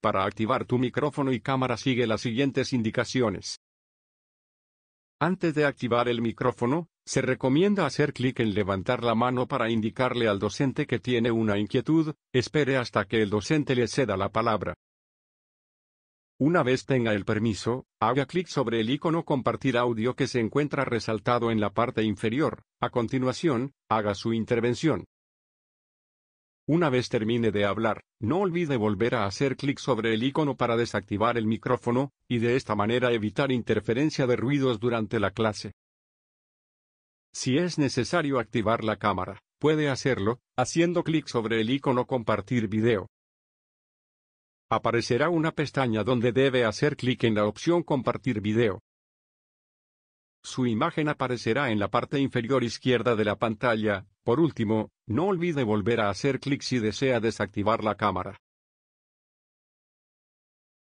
para activar tu micrófono y cámara sigue las siguientes indicaciones. Antes de activar el micrófono, se recomienda hacer clic en levantar la mano para indicarle al docente que tiene una inquietud, espere hasta que el docente le ceda la palabra. Una vez tenga el permiso, haga clic sobre el icono Compartir audio que se encuentra resaltado en la parte inferior. A continuación, haga su intervención. Una vez termine de hablar, no olvide volver a hacer clic sobre el icono para desactivar el micrófono, y de esta manera evitar interferencia de ruidos durante la clase. Si es necesario activar la cámara, puede hacerlo, haciendo clic sobre el icono Compartir video. Aparecerá una pestaña donde debe hacer clic en la opción Compartir video. Su imagen aparecerá en la parte inferior izquierda de la pantalla, por último, no olvide volver a hacer clic si desea desactivar la cámara.